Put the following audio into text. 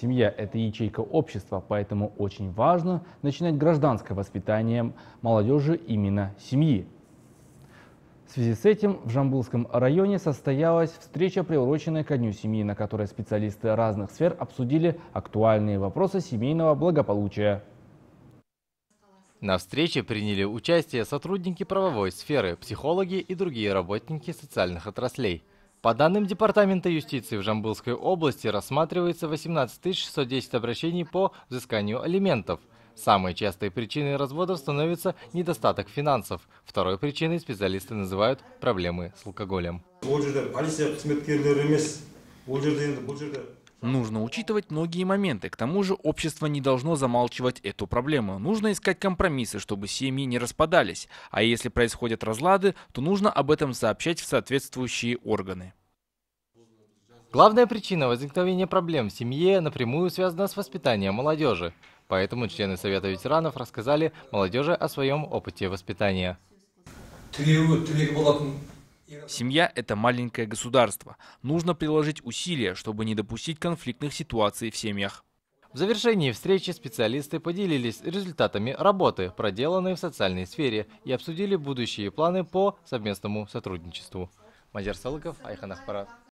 Семья – это ячейка общества, поэтому очень важно начинать гражданское воспитание молодежи именно семьи. В связи с этим в Жамбулском районе состоялась встреча, приуроченная ко Дню семьи, на которой специалисты разных сфер обсудили актуальные вопросы семейного благополучия. На встрече приняли участие сотрудники правовой сферы, психологи и другие работники социальных отраслей – по данным Департамента юстиции в Жамбылской области рассматривается 18 610 обращений по взысканию алиментов. Самой частой причиной разводов становится недостаток финансов. Второй причиной специалисты называют проблемы с алкоголем. Нужно учитывать многие моменты. К тому же общество не должно замалчивать эту проблему. Нужно искать компромиссы, чтобы семьи не распадались. А если происходят разлады, то нужно об этом сообщать в соответствующие органы. Главная причина возникновения проблем в семье напрямую связана с воспитанием молодежи. Поэтому члены Совета ветеранов рассказали молодежи о своем опыте воспитания. Семья – это маленькое государство. Нужно приложить усилия, чтобы не допустить конфликтных ситуаций в семьях. В завершении встречи специалисты поделились результатами работы, проделанной в социальной сфере, и обсудили будущие планы по совместному сотрудничеству. Мадьяр Салыков, Айхан Ахпарат.